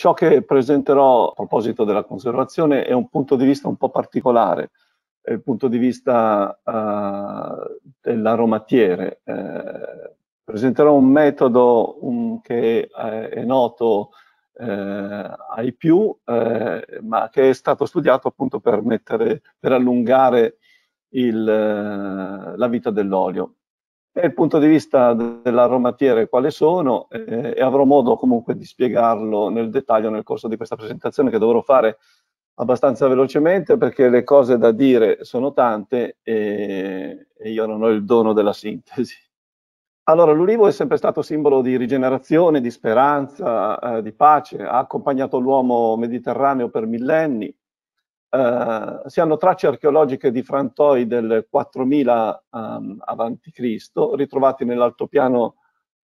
Ciò che presenterò a proposito della conservazione è un punto di vista un po' particolare, è il punto di vista uh, dell'aromatiere. Eh, presenterò un metodo um, che è, è noto eh, ai più, eh, ma che è stato studiato appunto per, mettere, per allungare il, eh, la vita dell'olio e il punto di vista dell'aromatiere quale sono eh, e avrò modo comunque di spiegarlo nel dettaglio nel corso di questa presentazione che dovrò fare abbastanza velocemente perché le cose da dire sono tante e, e io non ho il dono della sintesi. Allora, l'ulivo è sempre stato simbolo di rigenerazione, di speranza, eh, di pace, ha accompagnato l'uomo mediterraneo per millenni, eh, si hanno tracce archeologiche di frantoi del 4000 um, a.C., ritrovati nell'altopiano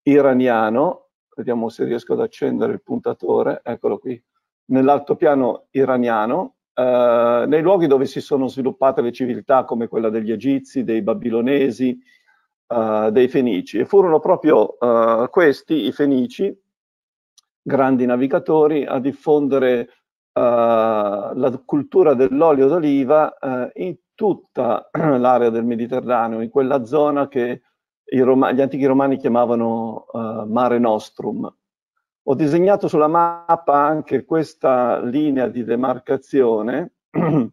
iraniano, vediamo se riesco ad accendere il puntatore, eccolo qui, nell'altopiano iraniano, eh, nei luoghi dove si sono sviluppate le civiltà come quella degli Egizi, dei Babilonesi, eh, dei Fenici. E furono proprio eh, questi, i Fenici, grandi navigatori, a diffondere eh, la cultura dell'olio d'oliva eh, in tutta l'area del Mediterraneo, in quella zona che Roma, gli antichi romani chiamavano eh, Mare Nostrum. Ho disegnato sulla mappa anche questa linea di demarcazione. Uh,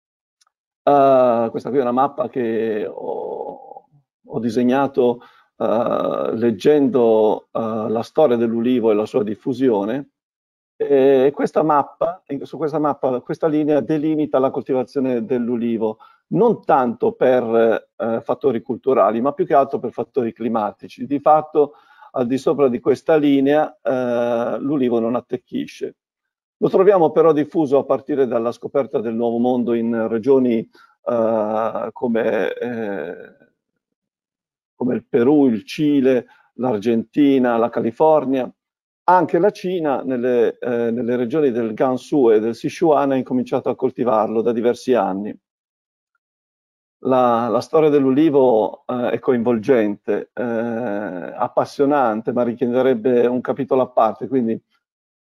questa qui è una mappa che ho, ho disegnato uh, leggendo uh, la storia dell'ulivo e la sua diffusione e eh, questa mappa, su questa mappa, questa linea delimita la coltivazione dell'ulivo non tanto per eh, fattori culturali, ma più che altro per fattori climatici. Di fatto, al di sopra di questa linea, eh, l'ulivo non attecchisce. Lo troviamo però diffuso a partire dalla scoperta del Nuovo Mondo in regioni eh, come, eh, come il Perù, il Cile, l'Argentina, la California, anche la Cina nelle, eh, nelle, regioni del Gansu e del Sichuan ha incominciato a coltivarlo da diversi anni. La, la storia dell'ulivo eh, è coinvolgente, eh, appassionante, ma richiederebbe un capitolo a parte, quindi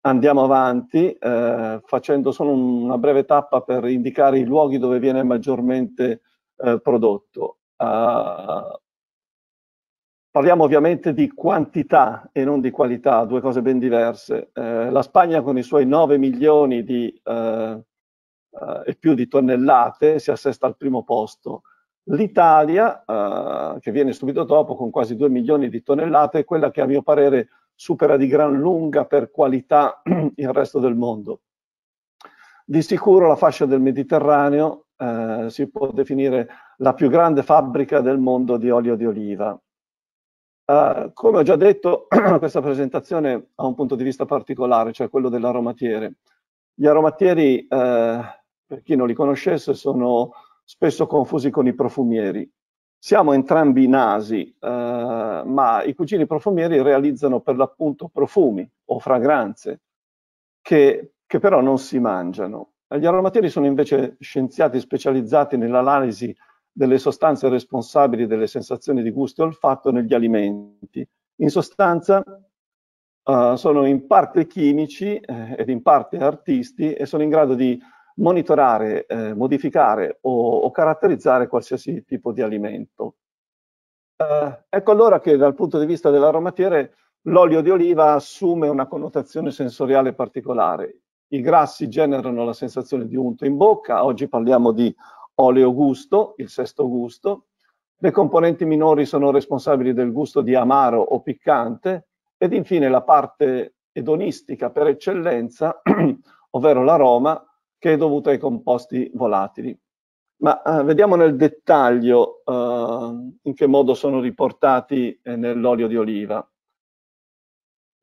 andiamo avanti eh, facendo solo un, una breve tappa per indicare i luoghi dove viene maggiormente eh, prodotto. Uh, Parliamo ovviamente di quantità e non di qualità, due cose ben diverse. Eh, la Spagna con i suoi 9 milioni di, eh, eh, e più di tonnellate si assesta al primo posto. L'Italia, eh, che viene subito dopo con quasi 2 milioni di tonnellate, è quella che a mio parere supera di gran lunga per qualità il resto del mondo. Di sicuro la fascia del Mediterraneo eh, si può definire la più grande fabbrica del mondo di olio di oliva Uh, come ho già detto, questa presentazione ha un punto di vista particolare, cioè quello dell'aromatiere. Gli aromatieri, uh, per chi non li conoscesse, sono spesso confusi con i profumieri. Siamo entrambi nasi, uh, ma i cugini profumieri realizzano per l'appunto profumi o fragranze che, che però non si mangiano. Gli aromatieri sono invece scienziati specializzati nell'analisi delle sostanze responsabili delle sensazioni di gusto e olfatto negli alimenti. In sostanza uh, sono in parte chimici eh, ed in parte artisti e sono in grado di monitorare, eh, modificare o, o, caratterizzare qualsiasi tipo di alimento. Eh, ecco allora che dal punto di vista dell'aromatiere l'olio di oliva assume una connotazione sensoriale particolare. I grassi generano la sensazione di unto in bocca, oggi parliamo di oleo gusto, il sesto gusto. Le componenti minori sono responsabili del gusto di amaro o piccante ed infine la parte edonistica per eccellenza, ovvero l'aroma, che è dovuta ai composti volatili. Ma eh, vediamo nel dettaglio eh, in che modo sono riportati eh, nell'olio di oliva.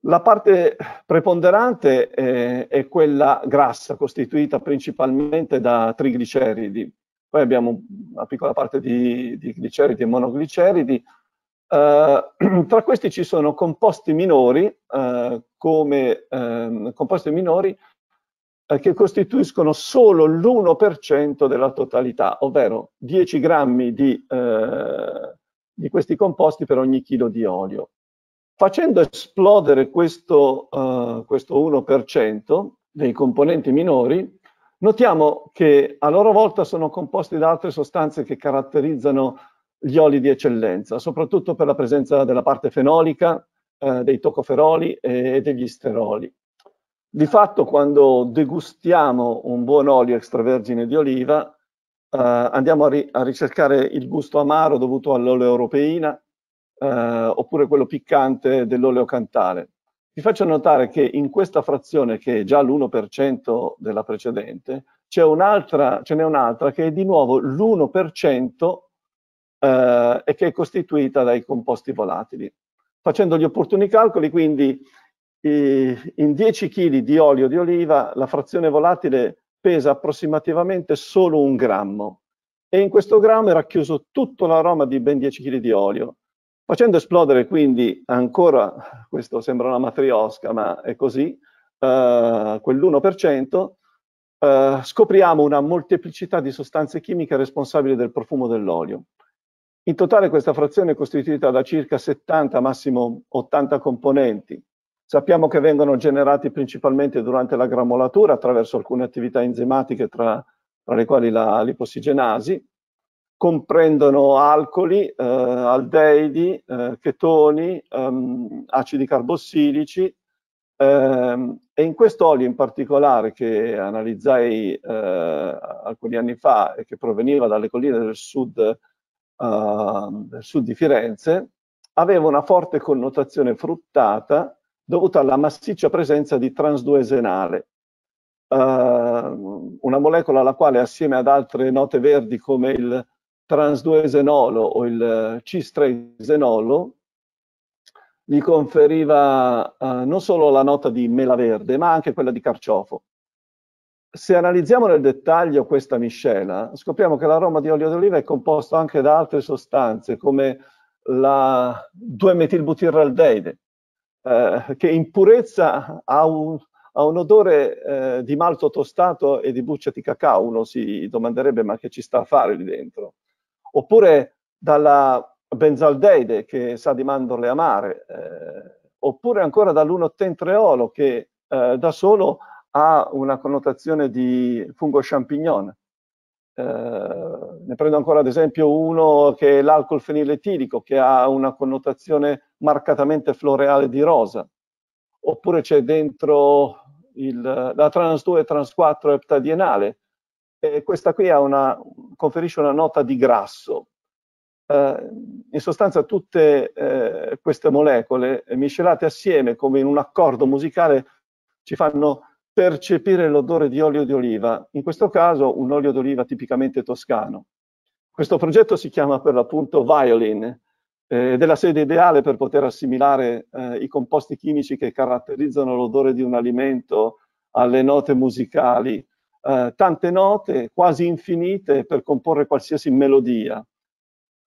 La parte preponderante eh, è quella grassa, costituita principalmente da trigliceridi poi abbiamo una piccola parte di, di gliceridi e monogliceridi. Eh, tra questi ci sono composti minori, eh, come, ehm, composti minori eh, che costituiscono solo l'1% della totalità, ovvero 10 grammi di, eh, di questi composti per ogni chilo di olio. Facendo esplodere questo, uh, questo 1% dei componenti minori, Notiamo che a loro volta sono composti da altre sostanze che caratterizzano gli oli di eccellenza, soprattutto per la presenza della parte fenolica, eh, dei tocoferoli e degli steroli. Di fatto, quando degustiamo un buon olio extravergine di oliva, eh, andiamo a, ri a, ricercare il gusto amaro dovuto all'oleo europeina eh, oppure quello piccante dell'oleo cantale vi faccio notare che in questa frazione, che è già l'1% della precedente, ce n'è un'altra che è di nuovo l'1% eh, e che è costituita dai composti volatili. Facendo gli opportuni calcoli, quindi eh, in 10 kg di olio di oliva la frazione volatile pesa approssimativamente solo un grammo e in questo grammo è racchiuso tutto l'aroma di ben 10 kg di olio Facendo esplodere quindi ancora, questo sembra una matriosca, ma è così, eh, quell'1%, eh, scopriamo una molteplicità di sostanze chimiche responsabili del profumo dell'olio. In totale questa frazione è costituita da circa 70, massimo 80 componenti. Sappiamo che vengono generati principalmente durante la grammolatura attraverso alcune attività enzimatiche tra, tra le quali la lipossigenasi, comprendono alcoli, eh, aldeidi, eh, chetoni, ehm, acidi carbossilici ehm, e in questo olio in particolare che analizzai eh, alcuni anni fa e che proveniva dalle colline del sud, ehm, del sud di Firenze, aveva una forte connotazione fruttata dovuta alla massiccia presenza di transduesenale, ehm, una molecola alla quale assieme ad altre note verdi come il trans-2-esenolo o il cis-3-esenolo gli conferiva eh, non solo la nota di mela verde, ma anche quella di carciofo. Se analizziamo nel dettaglio questa miscela, scopriamo che l'aroma di olio d'oliva è composto anche da altre sostanze come la 2-metilbutirraldeide, eh, che in purezza ha un, ha un odore eh, di malto tostato e di buccia di cacao, uno si domanderebbe ma che ci sta a fare lì dentro oppure dalla benzaldeide che sa di mandorle amare, eh, oppure ancora dall1 che eh, da solo ha una connotazione di fungo champignon. Eh, ne prendo ancora ad esempio uno che è l'alcol feniletilico che ha una connotazione marcatamente floreale di rosa oppure c'è dentro il, la trans 2 e trans 4 eptadienale eh, questa qui una, conferisce una nota di grasso. Eh, in sostanza tutte eh, queste molecole miscelate assieme come in un accordo musicale ci fanno percepire l'odore di olio di oliva, in questo caso un olio d'oliva tipicamente toscano. Questo progetto si chiama per l'appunto Violin eh, ed è la sede ideale per poter assimilare eh, i composti chimici che caratterizzano l'odore di un alimento alle note musicali eh, tante note quasi infinite per comporre qualsiasi melodia.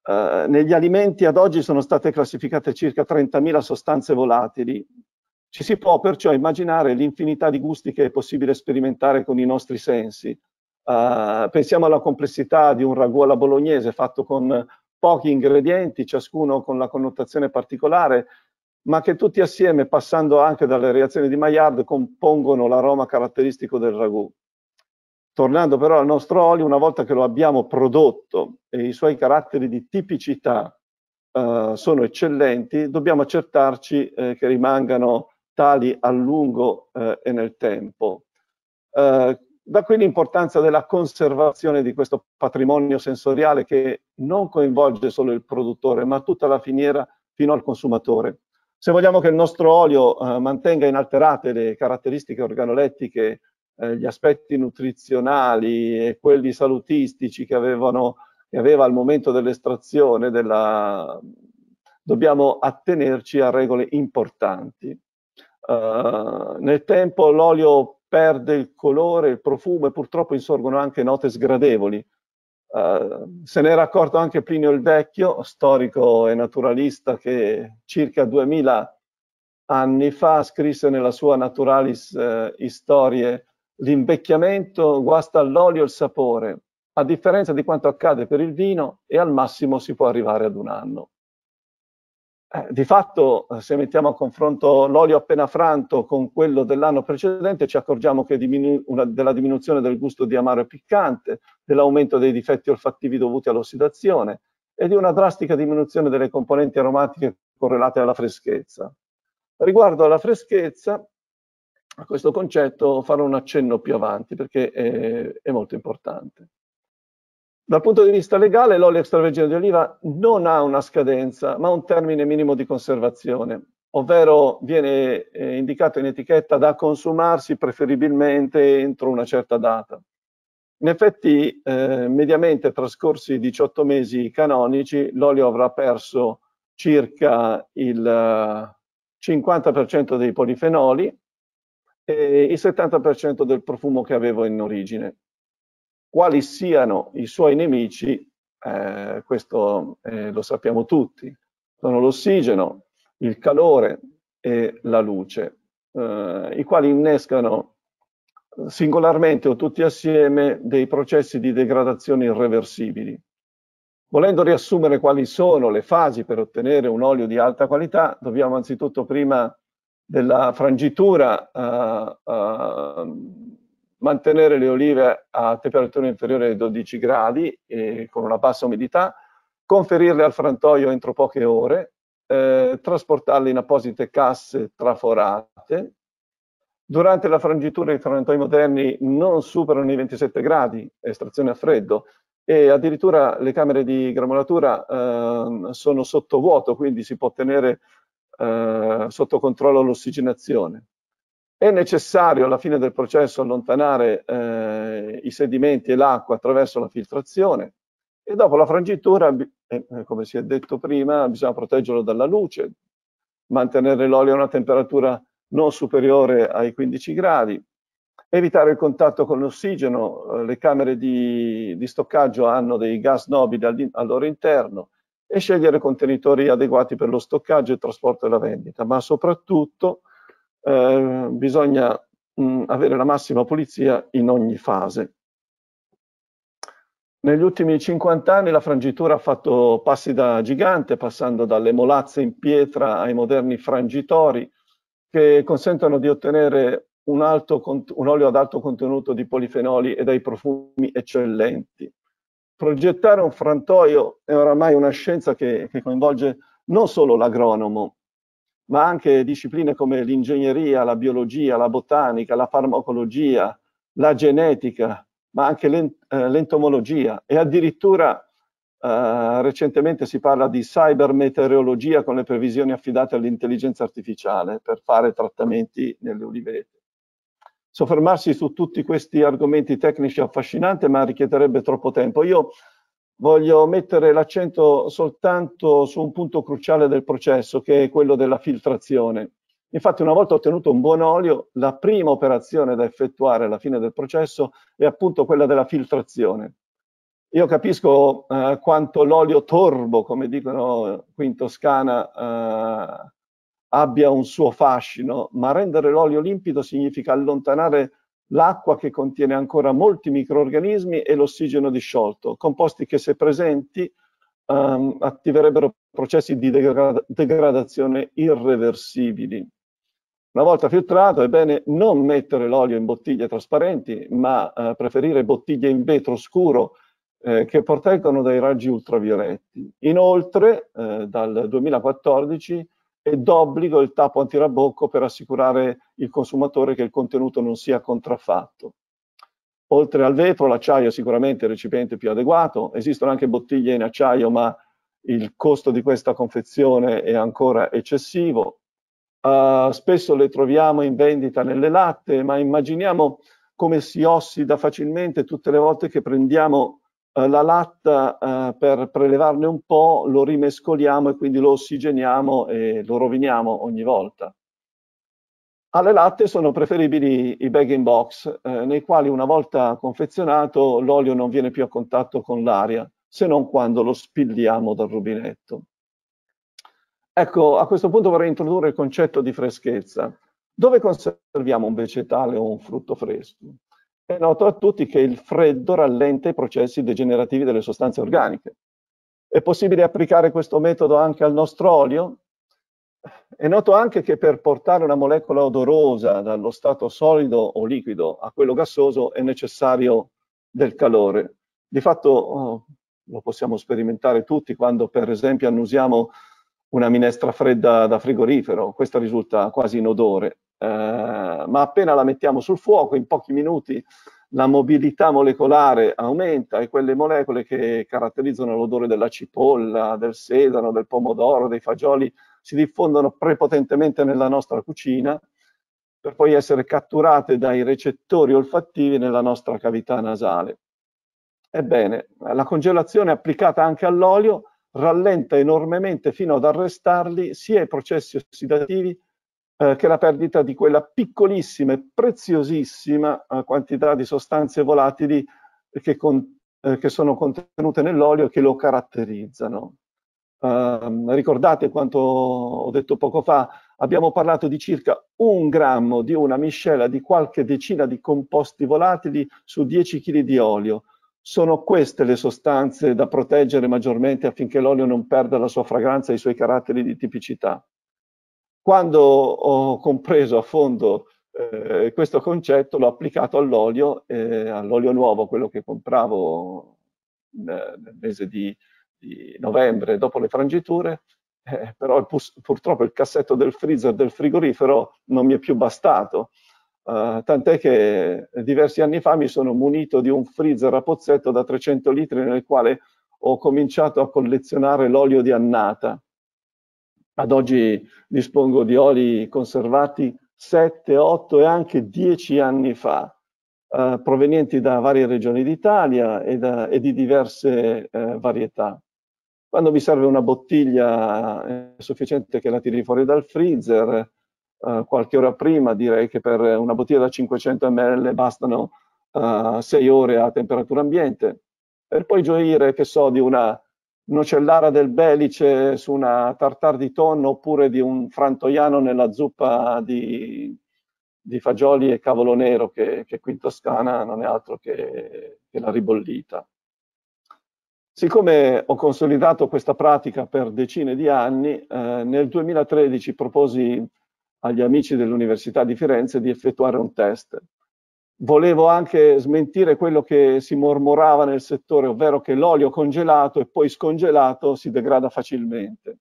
Eh, negli alimenti ad oggi sono state classificate circa 30.000 sostanze volatili. Ci si può perciò immaginare l'infinità di gusti che è possibile sperimentare con i nostri sensi. Eh, pensiamo alla complessità di un ragù alla bolognese fatto con pochi ingredienti, ciascuno con la connotazione particolare, ma che tutti assieme, passando anche dalle reazioni di Maillard, compongono l'aroma caratteristico del ragù. Tornando però al nostro olio, una volta che lo abbiamo prodotto e i suoi caratteri di tipicità eh, sono eccellenti, dobbiamo accertarci eh, che rimangano tali a lungo eh, e nel tempo. Eh, da qui l'importanza della conservazione di questo patrimonio sensoriale che non coinvolge solo il produttore, ma tutta la finiera fino al consumatore. Se vogliamo che il nostro olio eh, mantenga inalterate le caratteristiche organolettiche eh, gli aspetti nutrizionali e quelli salutistici che, avevano, che aveva al momento dell'estrazione, della... dobbiamo attenerci a regole importanti. Uh, nel tempo l'olio perde il colore, il profumo e purtroppo insorgono anche note sgradevoli. Uh, se n'era accorto anche Plinio il Vecchio, storico e naturalista che circa 2000 anni fa scrisse nella sua Naturalis eh, Historie l'invecchiamento guasta l'olio e il sapore, a differenza di quanto accade per il vino e al massimo si può arrivare ad un anno. Eh, di fatto, eh, se mettiamo a confronto l'olio appena franto con quello dell'anno precedente, ci accorgiamo diminu- una, della diminuzione del gusto di amaro e piccante, dell'aumento dei difetti olfattivi dovuti all'ossidazione e di una drastica diminuzione delle componenti aromatiche correlate alla freschezza. Riguardo alla freschezza, a questo concetto farò un accenno più avanti perché è, è molto importante. Dal punto di vista legale, l'olio extravergine di oliva non ha una scadenza, ma un termine minimo di conservazione, ovvero viene eh, indicato in etichetta da consumarsi preferibilmente entro una certa data. In effetti, eh, mediamente trascorsi 18 mesi canonici, l'olio avrà perso circa il 50% eh, dei polifenoli, eh, il 70% del profumo che avevo in origine. Quali siano i suoi nemici, eh, questo eh, lo sappiamo tutti, sono l'ossigeno, il calore e la luce, eh, i quali innescano singolarmente o tutti assieme dei processi di degradazione irreversibili. Volendo riassumere quali sono le fasi per ottenere un olio di alta qualità, dobbiamo anzitutto prima della frangitura, eh, eh, mantenere le olive a temperatura inferiore ai 12 gradi e eh, con una bassa umidità, conferirle al frantoio entro poche ore, eh, trasportarle in apposite casse traforate. Durante la frangitura i frantoi moderni non superano i 27 gradi, estrazione a freddo, e addirittura le camere di gramolatura eh, sono sottovuoto, quindi si può tenere eh, sotto controllo l'ossigenazione. È necessario alla fine del processo allontanare eh, i sedimenti e l'acqua attraverso la filtrazione e dopo la frangitura, eh, eh, come si è detto prima, bisogna proteggerlo dalla luce, mantenere l'olio a una temperatura non superiore ai 15 gradi, evitare il contatto con l'ossigeno, le camere di, di, stoccaggio hanno dei gas nobili al, al loro interno, e scegliere contenitori adeguati per lo stoccaggio, il trasporto e la vendita, ma soprattutto eh, bisogna mh, mm, avere la massima pulizia in ogni fase. Negli ultimi 50 anni la frangitura ha fatto passi da gigante, passando dalle molazze in pietra ai moderni frangitori, che consentono di ottenere un, alto, un olio ad alto contenuto di polifenoli e dai profumi eccellenti progettare un frantoio è oramai una scienza che, che coinvolge non solo l'agronomo, ma anche discipline come l'ingegneria, la biologia, la botanica, la farmacologia, la genetica, ma anche eh, l'entomologia e addirittura eh, recentemente si parla di cybermeteorologia con le previsioni affidate all'intelligenza artificiale per fare trattamenti nelle olivete soffermarsi su tutti questi argomenti tecnici affascinanti, ma richiederebbe troppo tempo. Io voglio mettere l'accento soltanto su un punto cruciale del processo, che è quello della filtrazione. Infatti, una volta ottenuto un buon olio, la prima operazione da effettuare alla fine del processo è appunto quella della filtrazione. Io capisco eh, quanto l'olio torbo, come dicono qui in Toscana, eh, abbia un suo fascino, ma rendere l'olio limpido significa allontanare l'acqua che contiene ancora molti microorganismi e l'ossigeno disciolto, composti che se presenti ehm, attiverebbero processi di degra- degradazione irreversibili. Una volta filtrato è bene non mettere l'olio in bottiglie trasparenti, ma eh, preferire bottiglie in vetro scuro eh, che proteggono dai raggi ultravioletti. Inoltre, eh, dal 2014 è d'obbligo il tappo antirabocco per assicurare il consumatore che il contenuto non sia contraffatto. Oltre al vetro, l'acciaio è sicuramente il recipiente più adeguato, esistono anche bottiglie in acciaio, ma il costo di questa confezione è ancora eccessivo. Uh, spesso le troviamo in vendita nelle latte, ma immaginiamo come si ossida facilmente tutte le volte che prendiamo eh, la latta eh, per prelevarne un po' lo rimescoliamo e quindi lo ossigeniamo e lo roviniamo ogni volta. Alle latte sono preferibili i bag in box, eh, nei quali una volta confezionato l'olio non viene più a contatto con l'aria, se non quando lo spilliamo dal rubinetto. Ecco, a questo punto vorrei introdurre il concetto di freschezza. Dove conserviamo un vegetale o un frutto fresco? È noto a tutti che il freddo rallenta i processi degenerativi delle sostanze organiche. È possibile applicare questo metodo anche al nostro olio? È noto anche che per portare una molecola odorosa dallo stato solido o liquido a quello gassoso è necessario del calore. Di fatto oh, lo possiamo sperimentare tutti quando per esempio annusiamo una minestra fredda da frigorifero, questa risulta quasi inodore. Eh, ma appena la mettiamo sul fuoco, in pochi minuti la mobilità molecolare aumenta e quelle molecole che caratterizzano l'odore della cipolla, del sedano, del pomodoro, dei fagioli si diffondono prepotentemente nella nostra cucina per poi essere catturate dai recettori olfattivi nella nostra cavità nasale. Ebbene, la congelazione applicata anche all'olio rallenta enormemente fino ad arrestarli sia i processi ossidativi eh, che la perdita di quella piccolissima e preziosissima eh, quantità di sostanze volatili che, con, eh, che sono contenute nell'olio e che lo caratterizzano. Ehm, ricordate quanto ho detto poco fa, abbiamo parlato di circa un grammo di una miscela di qualche decina di composti volatili su 10 kg di olio. Sono queste le sostanze da proteggere maggiormente affinché l'olio non perda la sua fragranza e i suoi caratteri di tipicità. Quando ho compreso a fondo eh, questo concetto l'ho applicato all'olio, eh, all'olio nuovo, quello che compravo nel, mese di, di, novembre dopo le frangiture, eh, però il pus, purtroppo il cassetto del freezer del frigorifero non mi è più bastato. Uh, tant'è che diversi anni fa mi sono munito di un freezer a pozzetto da 300 litri nel quale ho cominciato a collezionare l'olio di annata ad oggi dispongo di oli conservati 7, 8 e anche 10 anni fa, eh, provenienti da varie regioni d'Italia e, da, e di diverse eh, varietà. Quando mi serve una bottiglia eh, è sufficiente che la tiri fuori dal freezer eh, qualche ora prima, direi che per una bottiglia da 500 ml bastano 6 eh, ore a temperatura ambiente, per poi gioire, che so, di una nocellara del Belice su una tartar di tonno oppure di un frantoiano nella zuppa di, di fagioli e cavolo nero che, che, qui in Toscana non è altro che, che la ribollita. Siccome ho consolidato questa pratica per decine di anni, eh, nel 2013 proposi agli amici dell'Università di Firenze di effettuare un test volevo anche smentire quello che si mormorava nel settore, ovvero che l'olio congelato e poi scongelato si degrada facilmente.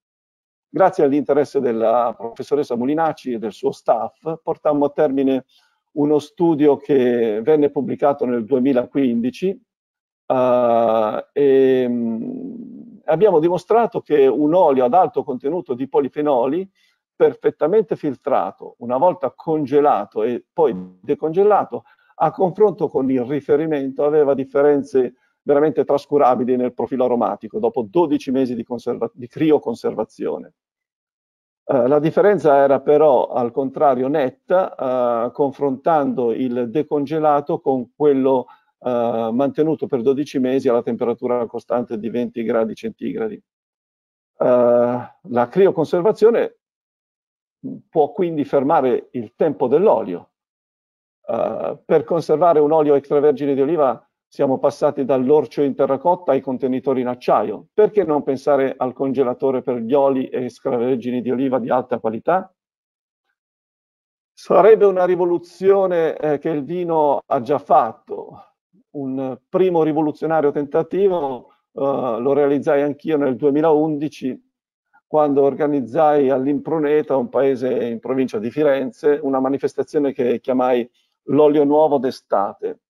Grazie all'interesse della professoressa Molinacci e del suo staff, portammo a termine uno studio che venne pubblicato nel 2015 uh, eh, e mh, mm, abbiamo dimostrato che un olio ad alto contenuto di polifenoli perfettamente filtrato, una volta congelato e poi decongelato, a confronto con il riferimento aveva differenze veramente trascurabili nel profilo aromatico, dopo 12 mesi di, conserva- di crioconservazione. Eh, la differenza era però al contrario netta, eh, confrontando il decongelato con quello eh, mantenuto per 12 mesi alla temperatura costante di 20 gradi centigradi. Eh, la crioconservazione mm, può quindi fermare il tempo dell'olio, eh, per conservare un olio extravergine di oliva siamo passati dall'orcio in terracotta ai contenitori in acciaio. Perché non pensare al congelatore per gli oli extravergini di oliva di alta qualità? Sarebbe una rivoluzione eh, che il vino ha già fatto. Un primo rivoluzionario tentativo Uh, lo realizzai anch'io nel 2011 quando organizzai all'Improneta, un paese in provincia di Firenze, una manifestazione che chiamai l'olio nuovo d'estate.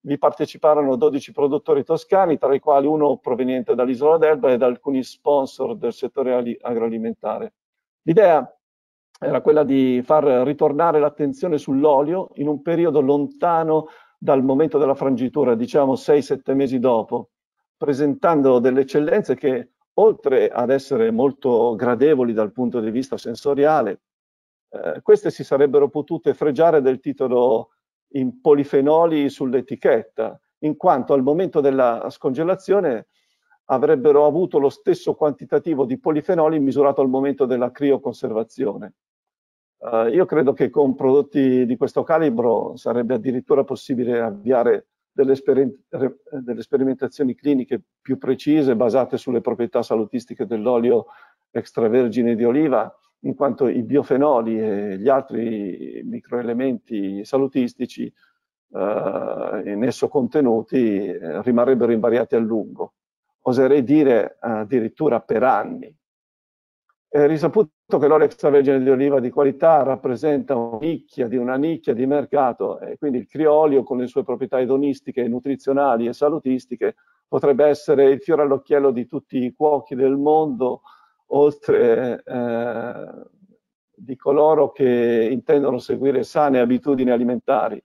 Vi parteciparono 12 produttori toscani, tra i quali uno proveniente dall'isola d'Elba ed alcuni sponsor del settore agroalimentare. L'idea era quella di far ritornare l'attenzione sull'olio in un periodo lontano dal momento della frangitura, diciamo 6-7 mesi dopo, presentando delle eccellenze che oltre ad essere molto gradevoli dal punto di vista sensoriale, eh, queste si sarebbero potute fregiare del titolo in polifenoli sull'etichetta, in quanto al momento della scongelazione avrebbero avuto lo stesso quantitativo di polifenoli misurato al momento della crioconservazione. Eh, io credo che con prodotti di questo calibro sarebbe addirittura possibile avviare delle, esper delle sperimentazioni cliniche più precise basate sulle proprietà salutistiche dell'olio extravergine di oliva, in quanto i biofenoli e gli altri microelementi salutistici eh, in esso contenuti eh, rimarrebbero invariati a lungo, oserei dire addirittura per anni. È risaputo che l'olio extravergine di oliva di qualità rappresenta una nicchia di, una nicchia di mercato e quindi il criolio con le sue proprietà edonistiche, nutrizionali e salutistiche potrebbe essere il fiore all'occhiello di tutti i cuochi del mondo, oltre eh, di coloro che intendono seguire sane abitudini alimentari.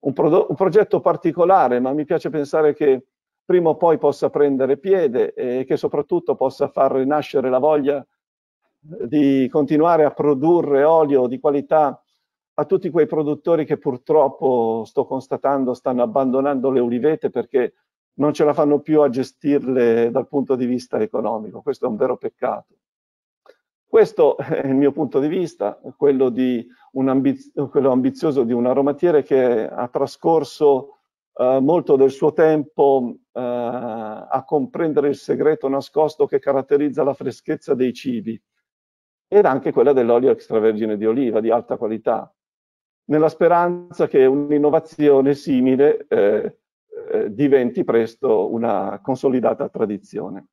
Un, pro un, progetto particolare, ma mi piace pensare che prima o poi possa prendere piede e che soprattutto possa far rinascere la voglia di continuare a produrre olio di qualità a tutti quei produttori che purtroppo sto constatando stanno abbandonando le ulivete perché non ce la fanno più a gestirle dal punto di vista economico. Questo è un vero peccato. Questo è il mio punto di vista, quello, di ambizio, quello ambizioso di un aromatiere che ha trascorso eh, molto del suo tempo eh, a comprendere il segreto nascosto che caratterizza la freschezza dei cibi ed anche quella dell'olio extravergine di oliva di alta qualità, nella speranza che un'innovazione simile eh, eh, diventi presto una consolidata tradizione.